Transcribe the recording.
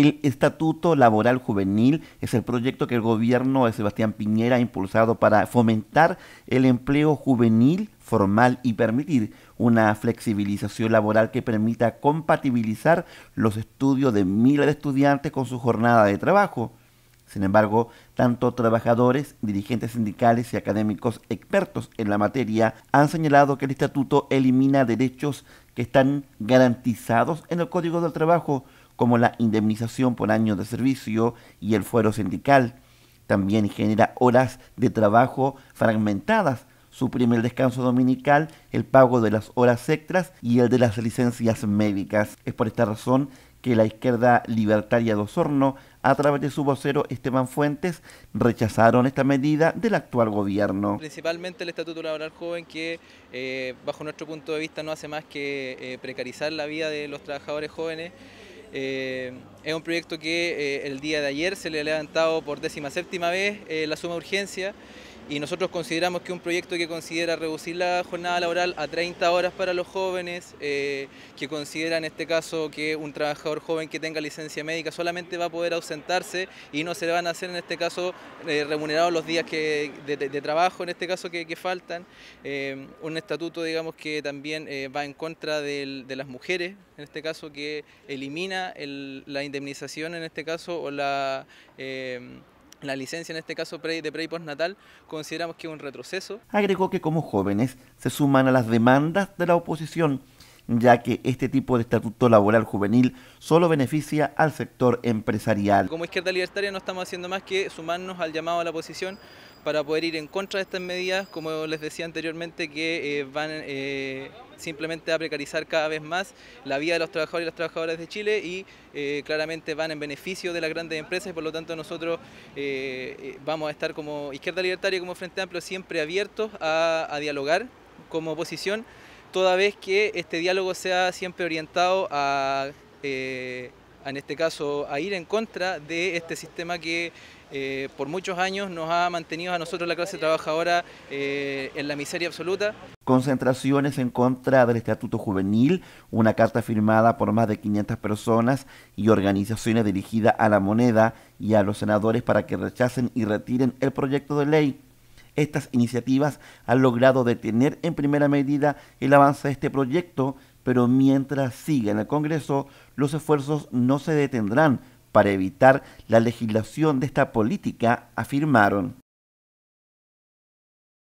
El Estatuto Laboral Juvenil es el proyecto que el gobierno de Sebastián Piñera ha impulsado para fomentar el empleo juvenil formal y permitir una flexibilización laboral que permita compatibilizar los estudios de miles de estudiantes con su jornada de trabajo. Sin embargo, tanto trabajadores, dirigentes sindicales y académicos expertos en la materia han señalado que el estatuto elimina derechos que están garantizados en el Código del Trabajo, como la indemnización por años de servicio y el fuero sindical. También genera horas de trabajo fragmentadas, suprime el descanso dominical, el pago de las horas extras y el de las licencias médicas. Es por esta razón que la izquierda libertaria de Osorno, a través de su vocero Esteban Fuentes, rechazaron esta medida del actual gobierno. Principalmente el Estatuto Laboral Joven que, eh, bajo nuestro punto de vista, no hace más que eh, precarizar la vida de los trabajadores jóvenes. Eh, es un proyecto que eh, el día de ayer se le ha levantado por décima séptima vez eh, la suma urgencia y nosotros consideramos que un proyecto que considera reducir la jornada laboral a 30 horas para los jóvenes, eh, que considera en este caso que un trabajador joven que tenga licencia médica solamente va a poder ausentarse y no se le van a hacer en este caso eh, remunerados los días que, de, trabajo, en este caso que, faltan. Eh, un estatuto, digamos, que también va en contra de las mujeres, en este caso, que elimina la indemnización, en este caso, o la la licencia, en este caso de pre y postnatal, consideramos que es un retroceso. Agregó que como jóvenes se suman a las demandas de la oposición ya que este tipo de estatuto laboral juvenil solo beneficia al sector empresarial. Como izquierda libertaria no estamos haciendo más que sumarnos al llamado a la oposición para poder ir en contra de estas medidas, como les decía anteriormente, que eh, van eh, simplemente a precarizar cada vez más la vida de los trabajadores y las trabajadoras de Chile y eh, claramente van en beneficio de las grandes empresas por lo tanto nosotros vamos a estar como izquierda libertaria, como Frente Amplio, siempre abiertos a dialogar como oposición toda vez que este diálogo sea siempre orientado a, eh, en este caso, a ir en contra de este sistema que eh, por muchos años nos ha mantenido a nosotros la clase trabajadora eh, en la miseria absoluta. Concentraciones en contra del Estatuto Juvenil, una carta firmada por más de 500 personas y organizaciones dirigidas a la moneda y a los senadores para que rechacen y retiren el proyecto de ley. Estas iniciativas han logrado detener en primera medida el avance de este proyecto, pero mientras siga en el Congreso, los esfuerzos no se detendrán para evitar la legislación de esta política, afirmaron.